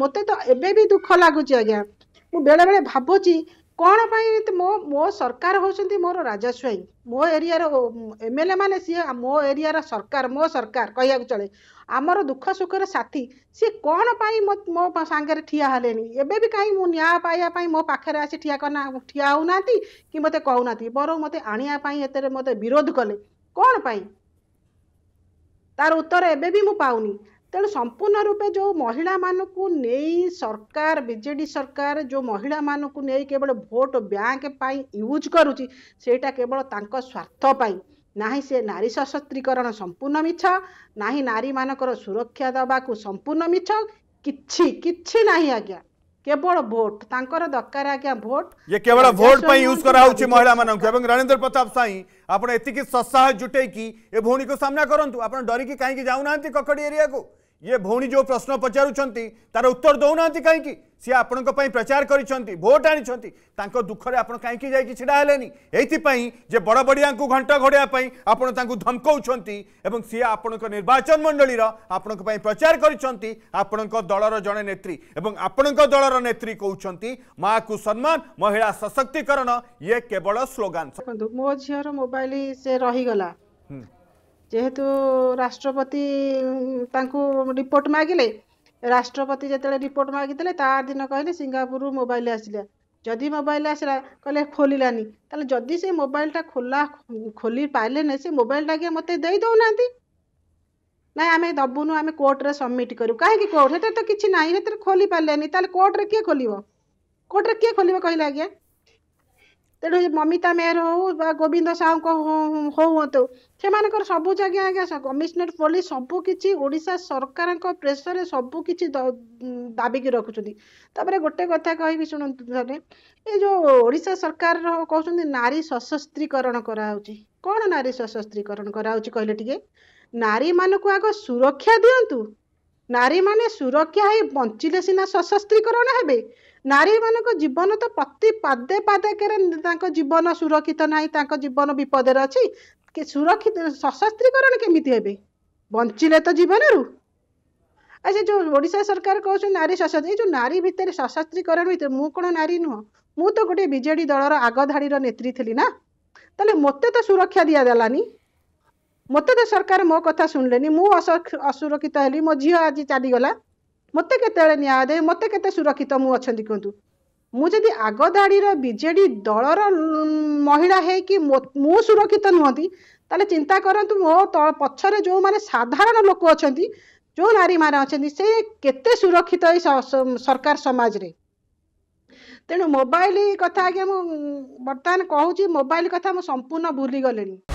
ମୋତେ ତ ଏବେ ବି ଦୁଃଖ ଲାଗୁଛି ଆଜ୍ଞା ମୁଁ ବେଳେବେଳେ ଭାବୁଛି କ'ଣ ପାଇଁ ମୋ ମୋ ସରକାର ହେଉଛନ୍ତି ମୋର ରାଜାସ୍ୱାଇଁ ମୋ ଏରିଆର ଏମ୍ ଏଲ୍ ଏ ମାନେ ସିଏ ମୋ ଏରିଆର ସରକାର ମୋ ସରକାର କହିବାକୁ ଚଳେ ଆମର ଦୁଃଖ ସୁଖର ସାଥୀ ସିଏ କ'ଣ ପାଇଁ ମୋ ମୋ ସାଙ୍ଗରେ ଠିଆ ହେଲେନି ଏବେ ବି କାହିଁ ମୁଁ ନ୍ୟାୟ ପାଇବା ପାଇଁ ମୋ ପାଖରେ ଆସି ଠିଆ କନା ଠିଆ ହେଉନାହାନ୍ତି କି ମୋତେ କହୁନାହାନ୍ତି ବରଂ ମୋତେ ଆଣିବା ପାଇଁ ଏଥିରେ ମୋତେ ବିରୋଧ କଲେ କ'ଣ ପାଇଁ ତାର ଉତ୍ତର ଏବେ ବି ମୁଁ ପାଉନି ତେଣୁ ସମ୍ପୂର୍ଣ୍ଣ ରୂପେ ଯେଉଁ ମହିଳାମାନଙ୍କୁ ନେଇ ସରକାର ବିଜେଡ଼ି ସରକାର ଯେଉଁ ମହିଳାମାନଙ୍କୁ ନେଇ କେବଳ ଭୋଟ ବ୍ୟାଙ୍କ ପାଇଁ ୟୁଜ୍ କରୁଛି ସେଇଟା କେବଳ ତାଙ୍କ ସ୍ୱାର୍ଥ ପାଇଁ ନାହିଁ ସେ ନାରୀ ସଶକ୍ତିକରଣ ସମ୍ପୂର୍ଣ୍ଣ ମିଛ ନାହିଁ ନାରୀମାନଙ୍କର ସୁରକ୍ଷା ଦେବାକୁ ସମ୍ପୂର୍ଣ୍ଣ ମିଛ କିଛି କିଛି ନାହିଁ ଆଜ୍ଞା কেবল ভোট তাঁকর দরকার আজ্ঞা ভোট ইয়ে কেবল ভোট পাই ইউজ করা হচ্ছে মহিলা মানকু এবং রণেন্দ্র প্রতাপ সাই আপন এতিকি সসাহ জুটাইকি এ ভৌণীকে সামনা করন্তু আপন ডরিকি কাহিকি যাও নাহান্তি ককড়ি এরিয়াকু ये भौणी जो प्रश्न पचारुंट तार उत्तर दौना कहीं सी आपण प्रचार करोट आनी आनी दुखर आप कहीं जाडाले ये बड़ बड़िया घंट घोड़ापी आप धमकाउं सी आपण निर्वाचन मंडल आपण प्रचार कर दलर जड़े नेत्री और आपण दलर नेत्री कौन माँ को सम्मान महिला सशक्तिकरण ये केवल स्लोगान मो झीर मोबाइल से रहीगला हम्म। ଯେହେତୁ ରାଷ୍ଟ୍ରପତି ତାଙ୍କୁ ରିପୋର୍ଟ ମାଗିଲେ ରାଷ୍ଟ୍ରପତି ଯେତେବେଳେ ରିପୋର୍ଟ ମାଗିଥିଲେ ତା ଦିନ କହିଲେ ସିଙ୍ଗାପୁରରୁ ମୋବାଇଲ୍ ଆସିଲା ଯଦି ମୋବାଇଲ୍ ଆସିଲା କହିଲେ ଖୋଲିଲାନି ତାହେଲେ ଯଦି ସେ ମୋବାଇଲ୍ଟା ଖୋଲା ଖୋଲି ପାରିଲେନି ସେ ମୋବାଇଲ୍ଟା ଆଜ୍ଞା ମୋତେ ଦେଇ ଦେଉନାହାନ୍ତି ନାଇଁ ଆମେ ଦେବୁନୁ ଆମେ କୋର୍ଟରେ ସବମିଟ୍ କରିବୁ କାହିଁକି କୋର୍ଟ ସେଥିରେ ତ କିଛି ନାହିଁ ସେଥିରେ ଖୋଲି ପାରିଲେନି ତାହେଲେ କୋର୍ଟରେ କିଏ ଖୋଲିବ କୋର୍ଟରେ କିଏ ଖୋଲିବ କହିଲେ ଆଜ୍ଞା ତେଣୁ ମମିତା ମେହେର ହଉ ବା ଗୋବିନ୍ଦ ସାହୁଙ୍କ ହଉ ହୁଅନ୍ତୁ ସେମାନଙ୍କର ସବୁ ଜାଗା ଆଜ୍ଞା କମିଶନର ପୋଲିସ କିଛି ଓଡ଼ିଶା ସରକାରଙ୍କ ପ୍ରେସରରେ ସବୁକିଛି ଦାବିକି ରଖୁଛନ୍ତି ତାପରେ ଗୋଟେ କଥା କହିକି ଶୁଣନ୍ତୁ ଥରେ ଏ ଯୋଉ ଓଡ଼ିଶା ସରକାର କହୁଛନ୍ତି ନାରୀ ସଶସ୍ତ୍ରୀକରଣ କରାହେଉଛି କ'ଣ ନାରୀ ସଶସ୍ତ୍ରୀକରଣ କରାହେଉଛି କହିଲେ ଟିକେ ନାରୀମାନଙ୍କୁ ଆଗ ସୁରକ୍ଷା ଦିଅନ୍ତୁ ନାରୀମାନେ ସୁରକ୍ଷା ହେଇ ବଞ୍ଚିଲେ ସିନା ସଶସ୍ତ୍ରୀକରଣ ହେବେ ନାରୀମାନଙ୍କ ଜୀବନ ତ ପ୍ରତି ପାଦେ ପାଦକରେ ତାଙ୍କ ଜୀବନ ସୁରକ୍ଷିତ ନାହିଁ ତାଙ୍କ ଜୀବନ ବିପଦରେ ଅଛି ସୁରକ୍ଷିତ ସଶସ୍ତ୍ରୀକରଣ କେମିତି ହେବେ ବଞ୍ଚିଲେ ତ ଜୀବନରୁ ଆଉ ସେ ଯେଉଁ ଓଡ଼ିଶା ସରକାର କହୁଛନ୍ତି ନାରୀ ସଶସ୍ତ୍ର ଏଇ ଯେଉଁ ନାରୀ ଭିତରେ ସଶସ୍ତ୍ରୀକରଣ ଭିତରେ ମୁଁ କ'ଣ ନାରୀ ନୁହଁ ମୁଁ ତ ଗୋଟିଏ ବିଜେଡ଼ି ଦଳର ଆଗଧାଡ଼ିର ନେତ୍ରୀ ଥିଲି ନା ତାହେଲେ ମୋତେ ତ ସୁରକ୍ଷା ଦିଆଗଲାନି ମୋତେ ତ ସରକାର ମୋ କଥା ଶୁଣିଲେନି ମୁଁ ଅସୁରକ୍ଷିତ ହେଲି ମୋ ଝିଅ ଆଜି ଚାଲିଗଲା ମୋତେ କେତେବେଳେ ନ୍ୟାୟ ଦେବେ ମୋତେ କେତେ ସୁରକ୍ଷିତ ମୁଁ ଅଛନ୍ତି କୁହନ୍ତୁ ମୁଁ ଯଦି ଆଗ ଧାଡ଼ିର ବିଜେଡି ଦଳର ମହିଳା ହେଇକି ମୁଁ ସୁରକ୍ଷିତ ନୁହଁନ୍ତି ତାହେଲେ ଚିନ୍ତା କରନ୍ତୁ ମୋ ପଛରେ ଯେଉଁମାନେ ସାଧାରଣ ଲୋକ ଅଛନ୍ତି ଯେଉଁ ନାରୀମାନେ ଅଛନ୍ତି ସେ କେତେ ସୁରକ୍ଷିତ ଏଇ ସରକାର ସମାଜରେ ତେଣୁ ମୋବାଇଲ କଥା ଆଜ୍ଞା ମୁଁ ବର୍ତ୍ତମାନ କହୁଛି ମୋବାଇଲ କଥା ମୁଁ ସମ୍ପୂର୍ଣ୍ଣ ଭୁଲି ଗଲିଣି